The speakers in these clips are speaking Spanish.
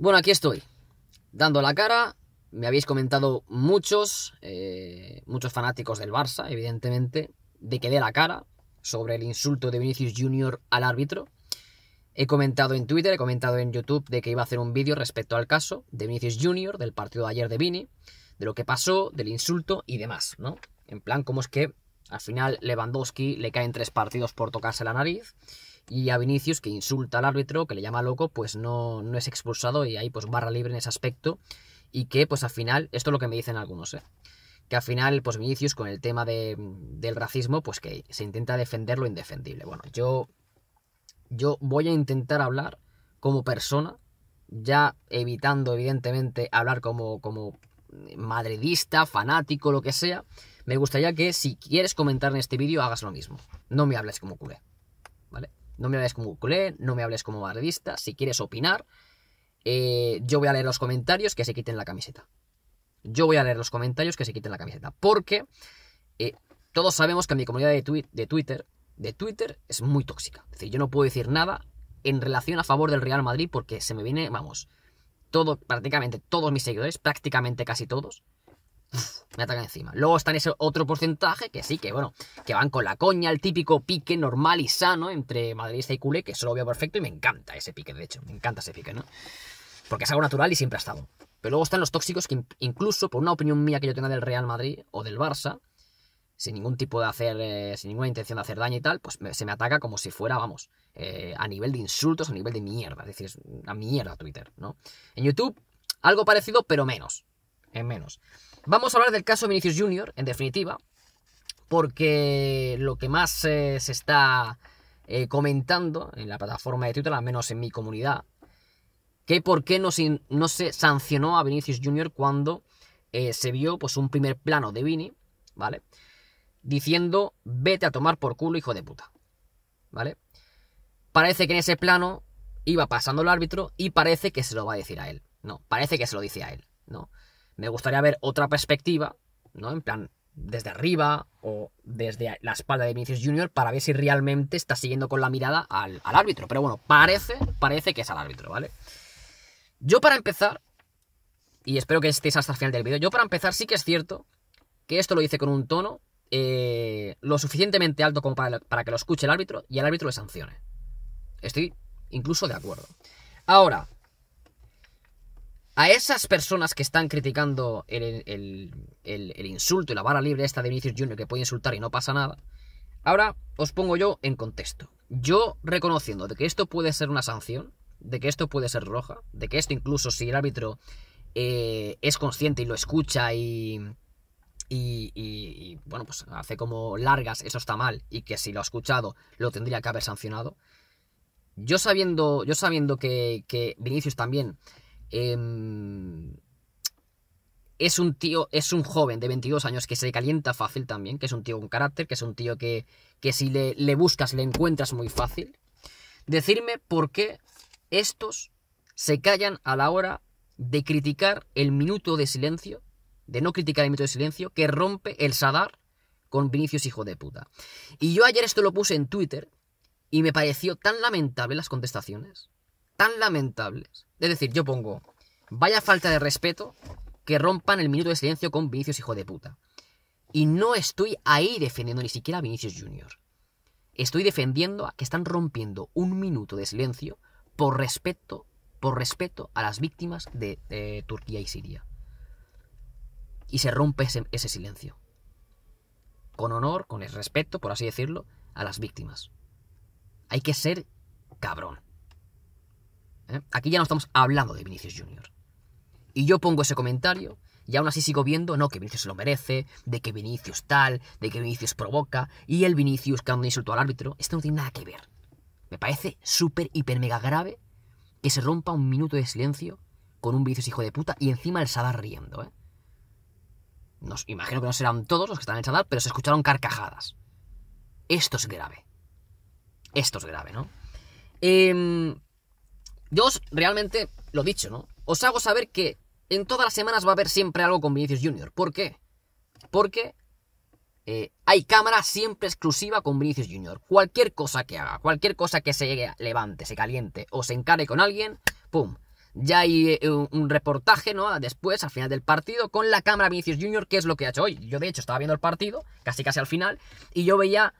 Bueno, aquí estoy, dando la cara. Me habéis comentado muchos, eh, muchos fanáticos del Barça, evidentemente, de que dé la cara sobre el insulto de Vinicius Jr. al árbitro. He comentado en Twitter, he comentado en YouTube de que iba a hacer un vídeo respecto al caso de Vinicius Jr., del partido de ayer de Vini, de lo que pasó, del insulto y demás, ¿no? En plan, como es que al final Lewandowski le caen tres partidos por tocarse la nariz y a Vinicius, que insulta al árbitro, que le llama loco, pues no, no es expulsado y ahí pues barra libre en ese aspecto. Y que pues al final, esto es lo que me dicen algunos, ¿eh? que al final, pues Vinicius, con el tema del racismo, pues que se intenta defender lo indefendible. Bueno, yo, yo voy a intentar hablar como persona, ya evitando, evidentemente, hablar como, como madridista, fanático, lo que sea. Me gustaría que si quieres comentar en este vídeo, hagas lo mismo. No me hables como culé. No me hables como culé, no me hables como madridista. Si quieres opinar, eh, yo voy a leer los comentarios que se quiten la camiseta. Yo voy a leer los comentarios que se quiten la camiseta. Porque eh, todos sabemos que mi comunidad de, Twitter de Twitter es muy tóxica. Es decir, yo no puedo decir nada en relación a favor del Real Madrid porque se me viene, vamos, todo, prácticamente todos mis seguidores, prácticamente casi todos, me atacan encima. Luego están ese otro porcentaje que sí, que bueno, que van con la coña, el típico pique normal y sano entre madridista y culé, que eso lo veo perfecto y me encanta ese pique, de hecho, me encanta ese pique, ¿no? Porque es algo natural y siempre ha estado. Pero luego están los tóxicos que incluso por una opinión mía que yo tenga del Real Madrid o del Barça, sin ningún tipo de hacer, eh, sin ninguna intención de hacer daño y tal, pues se me ataca como si fuera, vamos, eh, a nivel de insultos, a nivel de mierda, es decir, es una mierda Twitter, ¿no? En YouTube, algo parecido, pero menos, en menos. Vamos a hablar del caso Vinicius Jr., en definitiva, porque lo que más eh, se está eh, comentando en la plataforma de Twitter, al menos en mi comunidad, que por qué no se, sancionó a Vinicius Jr. cuando eh, se vio pues, un primer plano de Vini, ¿vale? Diciendo, vete a tomar por culo, hijo de puta, ¿vale? Parece que en ese plano iba pasando el árbitro y parece que se lo va a decir a él, ¿no? Parece que se lo dice a él, ¿no? Me gustaría ver otra perspectiva, ¿no? En plan, desde arriba o desde la espalda de Vinicius Jr. para ver si realmente está siguiendo con la mirada al, árbitro. Pero bueno, parece, parece que es al árbitro, ¿vale? Yo para empezar, y espero que estéis hasta el final del vídeo, yo para empezar sí que es cierto que esto lo hice con un tono eh, lo suficientemente alto como para, para que lo escuche el árbitro y el árbitro le sancione. Estoy incluso de acuerdo. Ahora, a esas personas que están criticando el, insulto y la vara libre esta de Vinicius Junior que puede insultar y no pasa nada, ahora os pongo yo en contexto. Yo reconociendo de que esto puede ser una sanción, de que esto puede ser roja, de que esto incluso si el árbitro eh, es consciente y lo escucha y, bueno, pues hace como largas, eso está mal y que si lo ha escuchado lo tendría que haber sancionado. Yo sabiendo, yo sabiendo que, que Vinicius también Em, es un tío, es un joven de 22 años que se calienta fácil también, que es un tío con carácter, que es un tío que, que si le, le, buscas le encuentras muy fácil. Decirme por qué estos se callan a la hora de criticar el minuto de silencio, de no criticar el minuto de silencio, que rompe el Sadar con Vinicius hijo de puta. Y yo ayer esto lo puse en Twitter y me pareció tan lamentable las contestaciones tan lamentables. Es decir, yo pongo, vaya falta de respeto que rompan el minuto de silencio con Vinicius, hijo de puta. Y no estoy ahí defendiendo ni siquiera a Vinicius Jr. Estoy defendiendo a que están rompiendo un minuto de silencio por respeto, por respeto a las víctimas de, Turquía y Siria. Y se rompe ese, ese silencio. Con honor, con el respeto, por así decirlo, a las víctimas. Hay que ser cabrón. ¿eh? Aquí ya no estamos hablando de Vinicius Jr. Y yo pongo ese comentario y aún así sigo viendo, no, que Vinicius lo merece, de que Vinicius tal, de que Vinicius provoca, y el Vinicius que insulto al árbitro, esto no tiene nada que ver. Me parece súper, hiper, mega grave que se rompa un minuto de silencio con un Vinicius hijo de puta y encima el Sadar riendo, ¿eh? Nos, imagino que no serán todos los que están en el Sadar, pero se escucharon carcajadas. Esto es grave. Esto es grave, ¿no? Eh, yo realmente lo dicho, ¿no? Os hago saber que en todas las semanas va a haber siempre algo con Vinicius Junior. ¿Por qué? Porque eh, hay cámara siempre exclusiva con Vinicius Junior. Cualquier cosa que haga, cualquier cosa que se levante, se caliente o se encare con alguien, ¡pum! Ya hay eh, un reportaje, ¿no? Después, al final del partido, con la cámara Vinicius Junior, que es lo que ha hecho hoy. Yo, de hecho, estaba viendo el partido, casi casi al final, y yo veía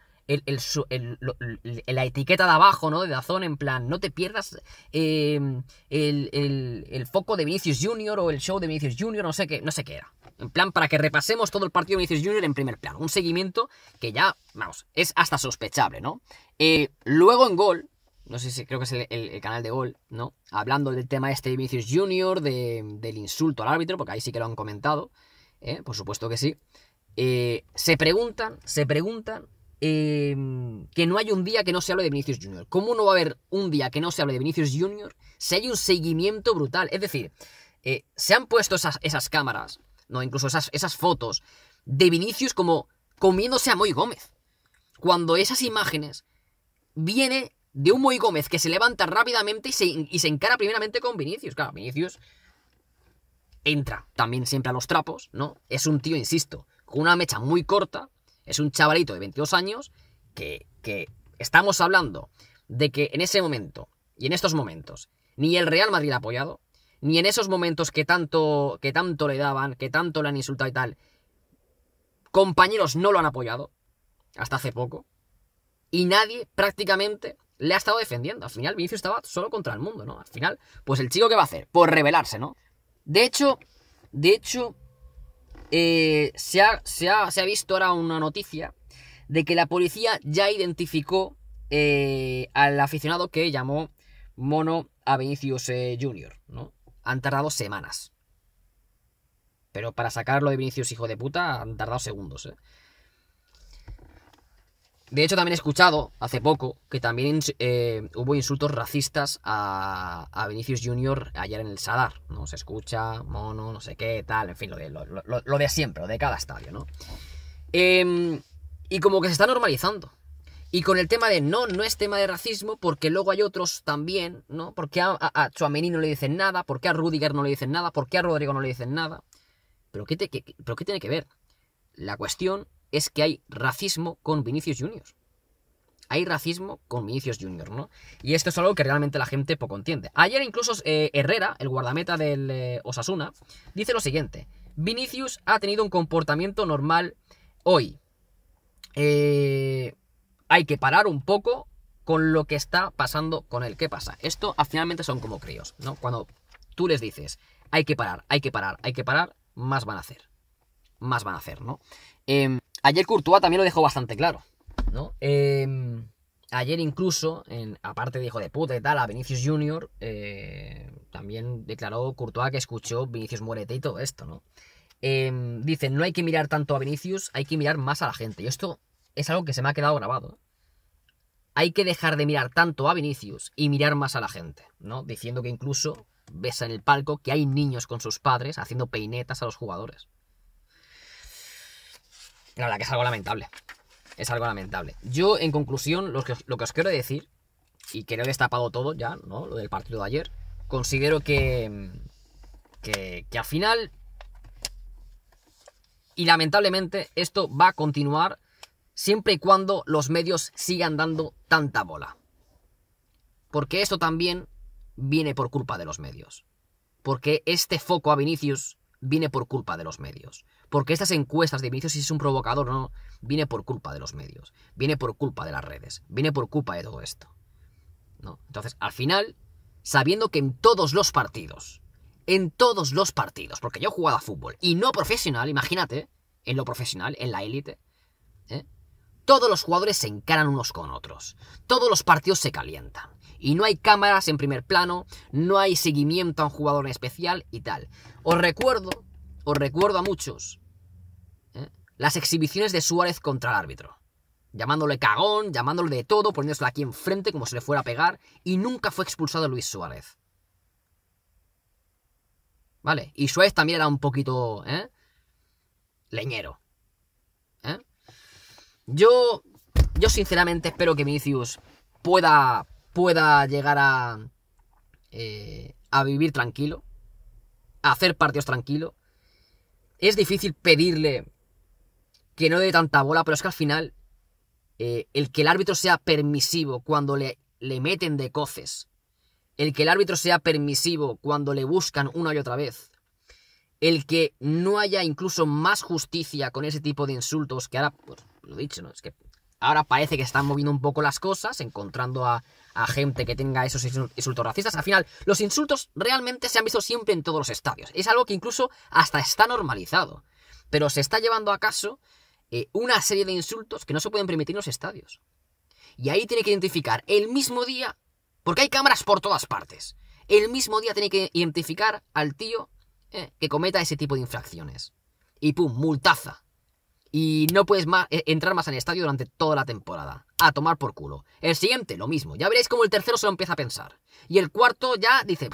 la etiqueta de abajo, ¿no? De Dazón, en plan, no te pierdas em, el, foco de Vinicius Junior o el show de Vinicius Junior no sé qué, no sé qué era. En plan, para que repasemos todo el partido de Vinicius Junior en primer plano. Un seguimiento que ya, vamos, es hasta sospechable, ¿no? Eh, luego en gol, no sé si creo que es el, canal de Gol, ¿no? Hablando del tema este de Vinicius Junior, del insulto al árbitro, porque ahí sí que lo han comentado, ¿eh? por supuesto que sí. Eh, se preguntan, se preguntan Em, que no hay un día que no se hable de Vinicius Junior. ¿Cómo no va a haber un día que no se hable de Vinicius Junior si hay un seguimiento brutal? Es decir, eh, se han puesto esas, cámaras, no, incluso esas, esas, fotos de Vinicius como comiéndose a Moy Gómez. Cuando esas imágenes viene de un Moy Gómez que se levanta rápidamente y se, y se encara primeramente con Vinicius. Claro, Vinicius entra también siempre a los trapos, ¿no? Es un tío, insisto, con una mecha muy corta, es un chavalito de 22 años que, que estamos hablando de que en ese momento y en estos momentos ni el Real Madrid ha apoyado, ni en esos momentos que tanto, que tanto le daban, que tanto le han insultado y tal, compañeros no lo han apoyado, hasta hace poco, y nadie prácticamente le ha estado defendiendo. Al final Vinicius estaba solo contra el mundo, ¿no? Al final, pues el chico que va a hacer, por pues rebelarse, ¿no? De hecho, de hecho, eh, se, ha, visto ahora una noticia de que la policía ya identificó eh, al aficionado que llamó mono a Vinicius eh, Jr., ¿no? Han tardado semanas. Pero para sacarlo de Vinicius, hijo de puta, han tardado segundos, de hecho, también he escuchado hace poco que también eh, hubo insultos racistas a, a, Vinicius Jr. ayer en el Sadar. No se escucha, mono, no sé qué, tal, en fin, lo de, siempre, lo de cada estadio, ¿no? Em, y como que se está normalizando. Y con el tema de no, no es tema de racismo, porque luego hay otros también, ¿no? Porque a, a, Chuamení no le dicen nada, porque a Rudiger no le dicen nada, porque a Rodrigo no le dicen nada. ¿Pero qué, pero qué tiene que ver? La cuestión es que hay racismo con Vinicius Jr. Hay racismo con Vinicius Jr., ¿no? Y esto es algo que realmente la gente poco entiende. Ayer incluso eh, Herrera, el guardameta del eh, Osasuna, dice lo siguiente. Vinicius ha tenido un comportamiento normal hoy. Eh, hay que parar un poco con lo que está pasando con él. ¿Qué pasa? Esto ah, finalmente son como críos, ¿no? Cuando tú les dices, hay que parar, hay que parar, hay que parar, más van a hacer. Más van a hacer, ¿no? Em, ayer Courtois también lo dejó bastante claro, ¿no? Em, ayer incluso, en, aparte de hijo de puta y tal, a Vinicius Junior, eh, también declaró Courtois que escuchó Vinicius Muerete y todo esto, ¿no? Em, dicen, no hay que mirar tanto a Vinicius, hay que mirar más a la gente. Y esto es algo que se me ha quedado grabado. ¿eh? Hay que dejar de mirar tanto a Vinicius y mirar más a la gente, ¿no? Diciendo que incluso ves en el palco que hay niños con sus padres haciendo peinetas a los jugadores. La que es algo lamentable. Es algo lamentable. Yo, en conclusión, lo que, os, quiero decir, y que lo he destapado todo ya, ¿no? Lo del partido de ayer, considero que, que, que al final, y lamentablemente, esto va a continuar siempre y cuando los medios sigan dando tanta bola. Porque esto también viene por culpa de los medios. Porque este foco a Vinicius viene por culpa de los medios. Porque estas encuestas de inicio, si es un provocador no, viene por culpa de los medios, viene por culpa de las redes, viene por culpa de todo esto. Entonces, al final, sabiendo que en todos los partidos, en todos los partidos, porque yo he jugado a fútbol y no profesional, imagínate, en lo profesional, en la élite, ¿eh? todos los jugadores se encaran unos con otros, todos los partidos se calientan, y no hay cámaras en primer plano, no hay seguimiento a un jugador en especial y tal. Os recuerdo os recuerdo a muchos, ¿eh? las exhibiciones de Suárez contra el árbitro. Llamándole cagón, llamándole de todo, poniéndosela aquí enfrente como si le fuera a pegar, y nunca fue expulsado Luis Suárez. ¿Vale? Y Suárez también era un poquito, ¿eh? Leñero. ¿eh? Yo, yo sinceramente espero que Vinicius pueda, pueda llegar a, a vivir tranquilo, a hacer partidos tranquilo, es difícil pedirle que no dé tanta bola, pero es que al final eh, el que el árbitro sea permisivo cuando le, le meten de coces, el que el árbitro sea permisivo cuando le buscan una y otra vez, el que no haya incluso más justicia con ese tipo de insultos que ahora, pues lo dicho, ¿no? Es que Ahora parece que están moviendo un poco las cosas, encontrando a, gente que tenga esos insultos racistas. Al final, los insultos realmente se han visto siempre en todos los estadios. Es algo que incluso hasta está normalizado. Pero se está llevando a caso eh, una serie de insultos que no se pueden permitir en los estadios. Y ahí tiene que identificar el mismo día, porque hay cámaras por todas partes. El mismo día tiene que identificar al tío eh, que cometa ese tipo de infracciones. Y pum, multaza y no puedes e-, entrar más en el estadio durante toda la temporada. A tomar por culo. El siguiente, lo mismo. Ya veréis cómo el tercero se lo empieza a pensar. Y el cuarto ya dice,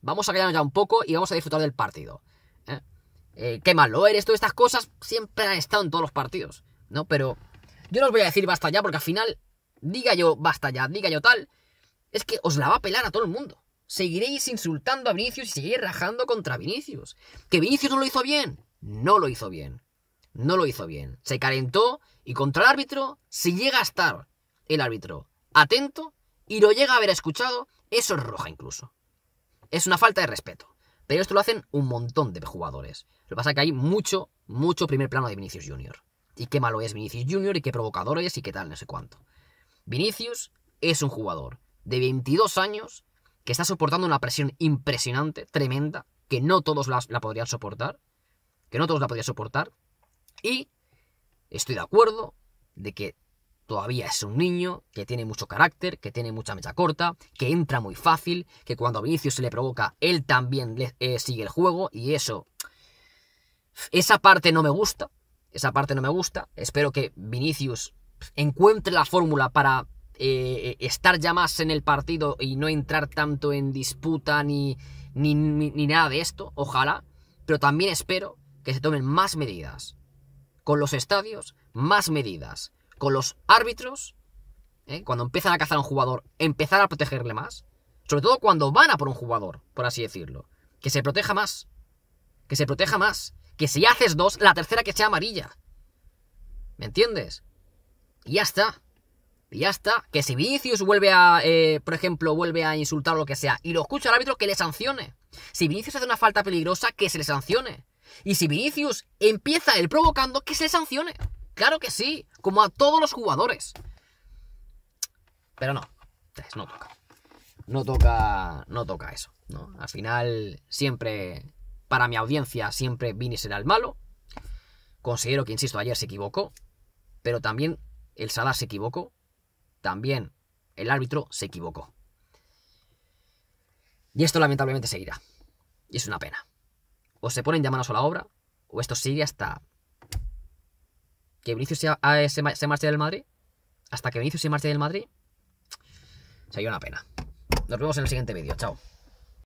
vamos a callarnos ya un poco y vamos a disfrutar del partido. ¿Eh? Eh, qué malo eres, todas estas cosas siempre han estado en todos los partidos. ¿no? Pero yo no os voy a decir basta ya porque al final, diga yo basta ya, diga yo tal, es que os la va a pelar a todo el mundo. Seguiréis insultando a Vinicius y seguiréis rajando contra Vinicius. ¿Que Vinicius no lo hizo bien? No lo hizo bien no lo hizo bien. Se calentó y contra el árbitro, si llega a estar el árbitro atento y lo llega a haber escuchado, eso es roja incluso. Es una falta de respeto. Pero esto lo hacen un montón de jugadores. Lo que pasa es que hay mucho, mucho primer plano de Vinicius Jr. Y qué malo es Vinicius Jr. y qué provocador es y qué tal, no sé cuánto. Vinicius es un jugador de 22 años que está soportando una presión impresionante, tremenda, que no todos la, podrían soportar. Que no todos la podrían soportar. Y estoy de acuerdo de que todavía es un niño, que tiene mucho carácter, que tiene mucha mecha corta, que entra muy fácil, que cuando a Vinicius se le provoca, él también le, eh, sigue el juego y eso... Esa parte no me gusta, esa parte no me gusta. Espero que Vinicius encuentre la fórmula para eh, estar ya más en el partido y no entrar tanto en disputa ni nada de esto, ojalá. Pero también espero que se tomen más medidas con los estadios, más medidas, con los árbitros, ¿eh? cuando empiezan a cazar a un jugador, empezar a protegerle más, sobre todo cuando van a por un jugador, por así decirlo, que se proteja más, que se proteja más, que si haces dos, la tercera que sea amarilla. ¿Me entiendes? Y ya está. Y ya está. Que si Vinicius vuelve a, eh, por ejemplo, vuelve a insultar o lo que sea, y lo escucha el árbitro, que le sancione. Si Vinicius hace una falta peligrosa, que se le sancione. Y si Vinicius empieza el provocando, que se sancione. Claro que sí, como a todos los jugadores. Pero no, no toca. No toca, eso. ¿no? Al final, siempre, para mi audiencia, siempre Vini será el malo. Considero que, insisto, ayer se equivocó. Pero también el Sadar se equivocó. También el árbitro se equivocó. Y esto lamentablemente seguirá. Y es una pena o se ponen ya manos a la obra, o esto sigue hasta que Vinicius ah, eh, se, marche del Madrid. Hasta que Vinicius se marche del Madrid, sería una pena. Nos vemos en el siguiente vídeo. Chao.